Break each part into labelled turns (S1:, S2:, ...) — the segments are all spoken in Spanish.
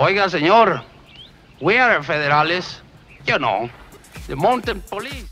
S1: Oiga, señor, we are federales, you know, the mountain police.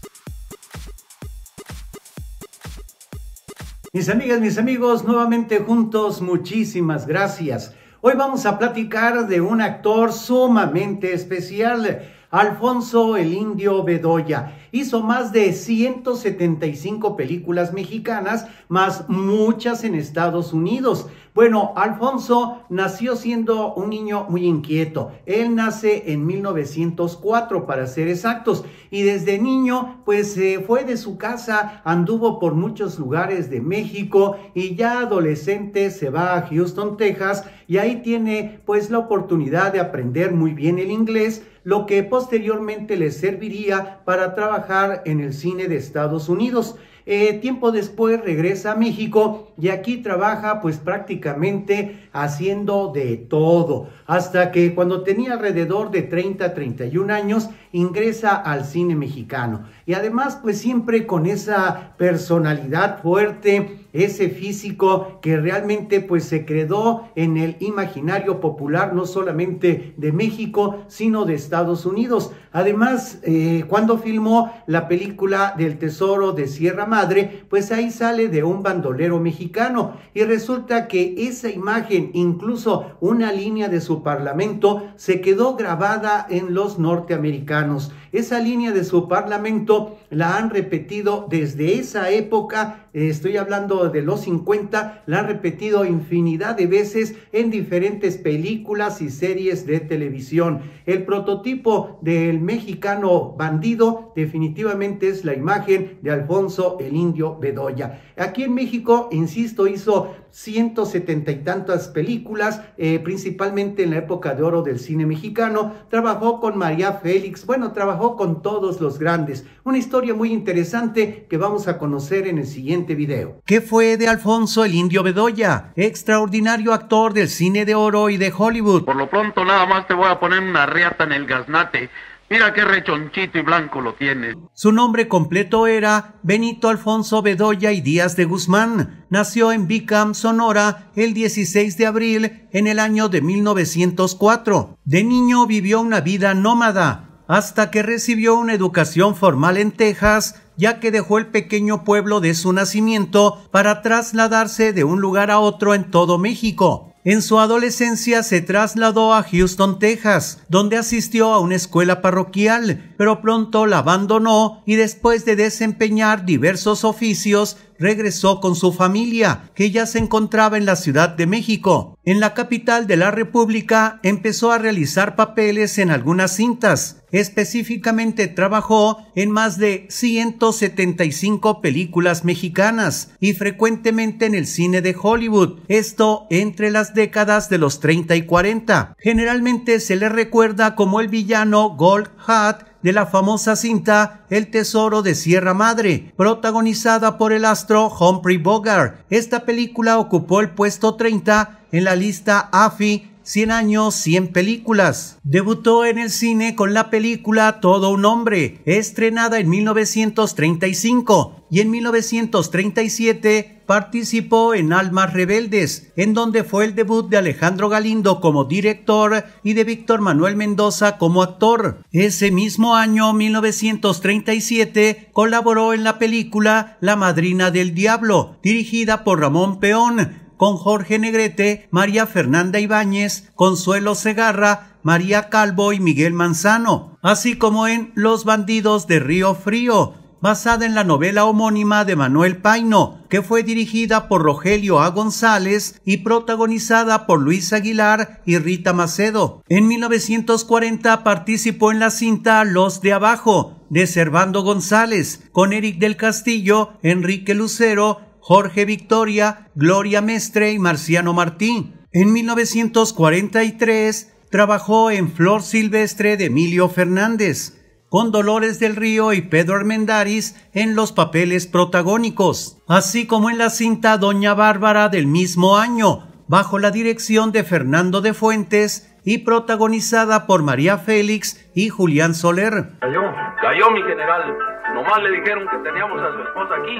S1: Mis amigas, mis amigos, nuevamente juntos, muchísimas gracias. Hoy vamos a platicar de un actor sumamente especial, Alfonso el Indio Bedoya. Hizo más de 175 películas mexicanas, más muchas en Estados Unidos. Bueno, Alfonso nació siendo un niño muy inquieto. Él nace en 1904, para ser exactos, y desde niño, pues se eh, fue de su casa, anduvo por muchos lugares de México y ya adolescente se va a Houston, Texas, y ahí tiene pues la oportunidad de aprender muy bien el inglés, lo que posteriormente le serviría para trabajar en el cine de Estados Unidos. Eh, tiempo después regresa a México y aquí trabaja pues prácticamente haciendo de todo, hasta que cuando tenía alrededor de 30, 31 años ingresa al cine mexicano. Y además, pues siempre con esa personalidad fuerte, ese físico que realmente pues se creó en el imaginario popular no solamente de México, sino de Estados Unidos. Además, eh, cuando filmó la película del Tesoro de Sierra Madre, pues ahí sale de un bandolero mexicano y resulta que esa imagen, incluso una línea de su parlamento, se quedó grabada en los norteamericanos esa línea de su Parlamento la han repetido desde esa época, eh, estoy hablando de los 50, la han repetido infinidad de veces en diferentes películas y series de televisión. El prototipo del mexicano bandido definitivamente es la imagen de Alfonso el Indio Bedoya. Aquí en México, insisto, hizo 170 y tantas películas, eh, principalmente en la época de oro del cine mexicano. Trabajó con María Félix, bueno, trabajó con todos los grandes. Una historia muy interesante que vamos a conocer en el siguiente video. ¿Qué fue de Alfonso el Indio Bedoya, extraordinario actor del cine de oro y de Hollywood? Por lo pronto nada más te voy a poner una riata en el gaznate. Mira qué rechonchito y blanco lo tiene. Su nombre completo era Benito Alfonso Bedoya y Díaz de Guzmán. Nació en vicam Sonora, el 16 de abril en el año de 1904. De niño vivió una vida nómada hasta que recibió una educación formal en Texas, ya que dejó el pequeño pueblo de su nacimiento para trasladarse de un lugar a otro en todo México. En su adolescencia se trasladó a Houston, Texas, donde asistió a una escuela parroquial, pero pronto la abandonó y después de desempeñar diversos oficios regresó con su familia, que ya se encontraba en la Ciudad de México. En la capital de la República empezó a realizar papeles en algunas cintas. Específicamente trabajó en más de 175 películas mexicanas y frecuentemente en el cine de Hollywood, esto entre las décadas de los 30 y 40. Generalmente se le recuerda como el villano Gold Hat de la famosa cinta El Tesoro de Sierra Madre, protagonizada por el astro Humphrey Bogart. Esta película ocupó el puesto 30 en la lista AFI 100 años, 100 películas. Debutó en el cine con la película Todo un hombre, estrenada en 1935, y en 1937 participó en Almas Rebeldes, en donde fue el debut de Alejandro Galindo como director y de Víctor Manuel Mendoza como actor. Ese mismo año, 1937, colaboró en la película La Madrina del Diablo, dirigida por Ramón Peón, con Jorge Negrete, María Fernanda Ibáñez, Consuelo Segarra, María Calvo y Miguel Manzano, así como en Los Bandidos de Río Frío, basada en la novela homónima de Manuel Paino, que fue dirigida por Rogelio A. González y protagonizada por Luis Aguilar y Rita Macedo. En 1940 participó en la cinta Los de Abajo, de Servando González, con Eric del Castillo, Enrique Lucero Jorge Victoria, Gloria Mestre y Marciano Martín. En 1943 trabajó en Flor Silvestre de Emilio Fernández, con Dolores del Río y Pedro Armendáriz en los papeles protagónicos, así como en la cinta Doña Bárbara del mismo año, bajo la dirección de Fernando de Fuentes y protagonizada por María Félix y Julián Soler. Cayó, cayó mi general. Nomás le dijeron que teníamos a su esposa aquí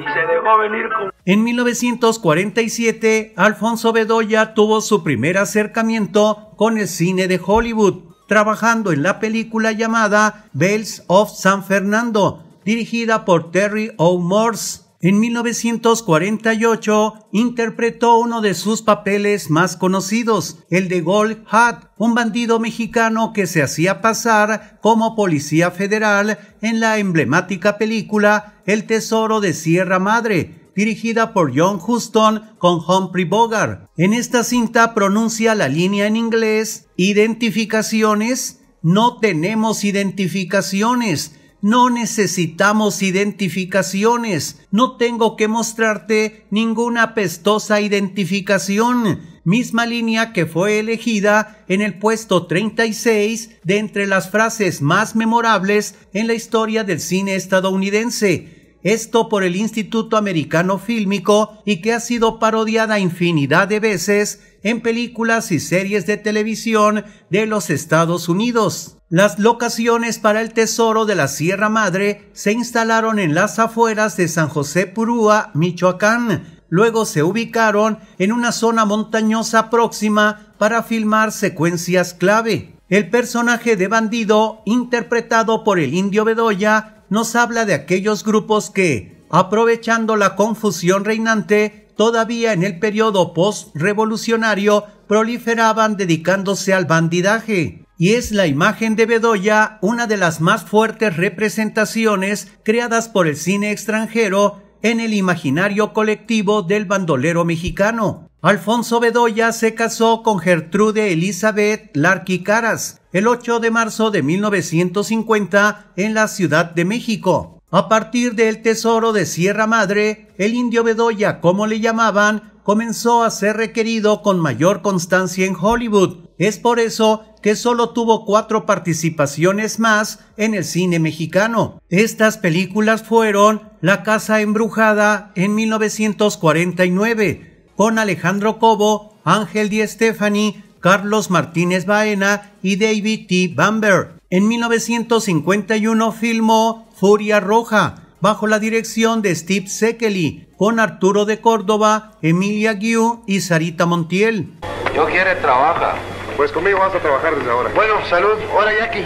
S1: y se dejó venir En 1947, Alfonso Bedoya tuvo su primer acercamiento con el cine de Hollywood, trabajando en la película llamada Bells of San Fernando, dirigida por Terry O. Morse en 1948 interpretó uno de sus papeles más conocidos, el de Gold Hat, un bandido mexicano que se hacía pasar como policía federal en la emblemática película El Tesoro de Sierra Madre, dirigida por John Huston con Humphrey Bogart. En esta cinta pronuncia la línea en inglés, identificaciones, no tenemos identificaciones, no necesitamos identificaciones. No tengo que mostrarte ninguna pestosa identificación misma línea que fue elegida en el puesto 36 de entre las frases más memorables en la historia del cine estadounidense. Esto por el Instituto Americano Fílmico y que ha sido parodiada infinidad de veces en películas y series de televisión de los Estados Unidos. Las locaciones para el tesoro de la Sierra Madre se instalaron en las afueras de San José Purúa, Michoacán. Luego se ubicaron en una zona montañosa próxima para filmar secuencias clave. El personaje de bandido, interpretado por el indio Bedoya, nos habla de aquellos grupos que, aprovechando la confusión reinante, todavía en el periodo post-revolucionario proliferaban dedicándose al bandidaje y es la imagen de Bedoya una de las más fuertes representaciones creadas por el cine extranjero en el imaginario colectivo del bandolero mexicano. Alfonso Bedoya se casó con Gertrude Elizabeth Larky Caras el 8 de marzo de 1950 en la Ciudad de México. A partir del tesoro de Sierra Madre, el indio Bedoya, como le llamaban, comenzó a ser requerido con mayor constancia en Hollywood. Es por eso que solo tuvo cuatro participaciones más en el cine mexicano. Estas películas fueron La Casa Embrujada en 1949, con Alejandro Cobo, Ángel Di Stefani, Carlos Martínez Baena y David T. Bamber. En 1951 filmó Furia Roja, bajo la dirección de Steve Sekely, con Arturo de Córdoba, Emilia Guiú y Sarita Montiel. Yo quiero trabajar pues conmigo vas a trabajar desde ahora. Bueno, salud. Hola, Jackie.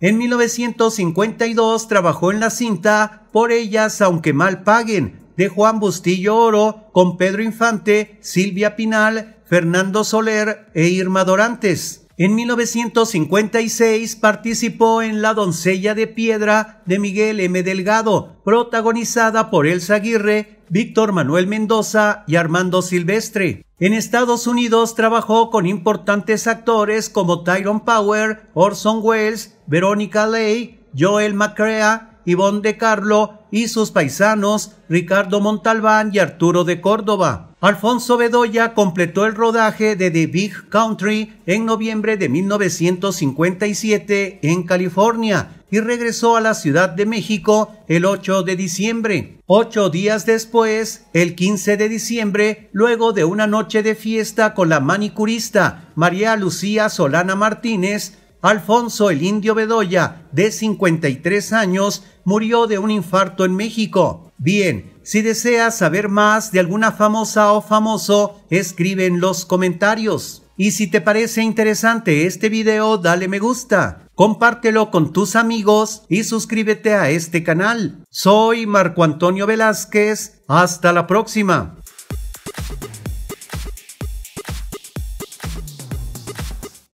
S1: En 1952 trabajó en la cinta Por ellas, aunque mal paguen, de Juan Bustillo Oro, con Pedro Infante, Silvia Pinal, Fernando Soler e Irma Dorantes. En 1956 participó en La doncella de piedra de Miguel M. Delgado, protagonizada por Elsa Aguirre, Víctor Manuel Mendoza y Armando Silvestre. En Estados Unidos trabajó con importantes actores como Tyrone Power, Orson Welles, Veronica Leigh, Joel McCrea, Yvonne De Carlo y sus paisanos Ricardo Montalbán y Arturo de Córdoba. Alfonso Bedoya completó el rodaje de The Big Country en noviembre de 1957 en California y regresó a la Ciudad de México el 8 de diciembre. Ocho días después, el 15 de diciembre, luego de una noche de fiesta con la manicurista María Lucía Solana Martínez, Alfonso el Indio Bedoya, de 53 años, murió de un infarto en México. Bien, si deseas saber más de alguna famosa o famoso, escribe en los comentarios. Y si te parece interesante este video, dale me gusta, compártelo con tus amigos y suscríbete a este canal. Soy Marco Antonio Velázquez, hasta la próxima.